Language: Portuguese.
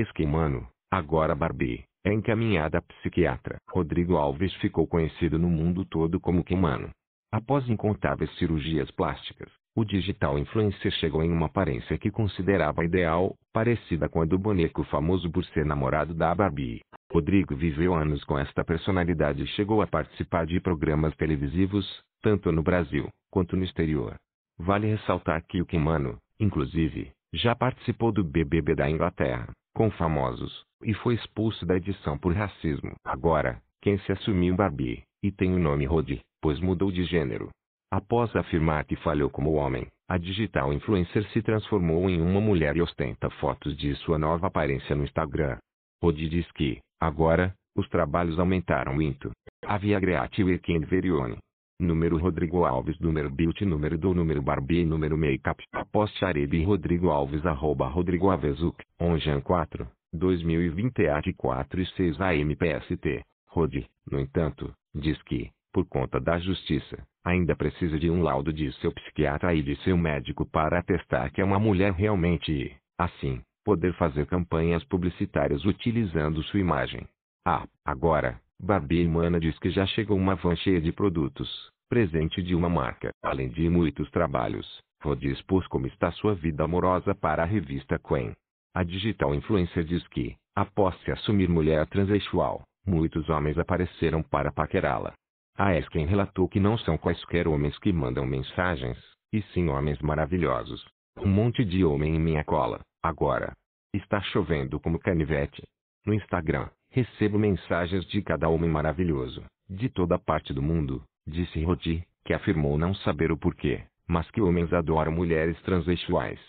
Esquimano, agora Barbie, é encaminhada a psiquiatra. Rodrigo Alves ficou conhecido no mundo todo como Quimano. Após incontáveis cirurgias plásticas, o digital influencer chegou em uma aparência que considerava ideal, parecida com a do boneco famoso por ser namorado da Barbie. Rodrigo viveu anos com esta personalidade e chegou a participar de programas televisivos, tanto no Brasil quanto no exterior. Vale ressaltar que o Queimano, inclusive, já participou do BBB da Inglaterra com famosos, e foi expulso da edição por racismo. Agora, quem se assumiu Barbie, e tem o nome Rodi, pois mudou de gênero. Após afirmar que falhou como homem, a digital influencer se transformou em uma mulher e ostenta fotos de sua nova aparência no Instagram. Rodi diz que, agora, os trabalhos aumentaram muito. Havia Viagreati Weekend Verione, Número Rodrigo Alves Número Beauty, Número do Número Barbie Número Makeup Aposte Arebe Rodrigo Alves Arroba Rodrigo Avezuk Onjan 4 2020 AT 4 e 6 AM PST Rodi, no entanto, diz que, por conta da justiça, ainda precisa de um laudo de seu psiquiatra e de seu médico para atestar que é uma mulher realmente, assim, poder fazer campanhas publicitárias utilizando sua imagem. Ah, agora, Barbie Mana diz que já chegou uma van cheia de produtos, presente de uma marca, além de muitos trabalhos. Rodi expôs como está sua vida amorosa para a revista Quen. A digital influencer diz que, após se assumir mulher transexual, muitos homens apareceram para paquerá-la. A Esken relatou que não são quaisquer homens que mandam mensagens, e sim homens maravilhosos. Um monte de homem em minha cola, agora. Está chovendo como canivete. No Instagram, Recebo mensagens de cada homem maravilhoso, de toda parte do mundo, disse Rodi, que afirmou não saber o porquê, mas que homens adoram mulheres transexuais.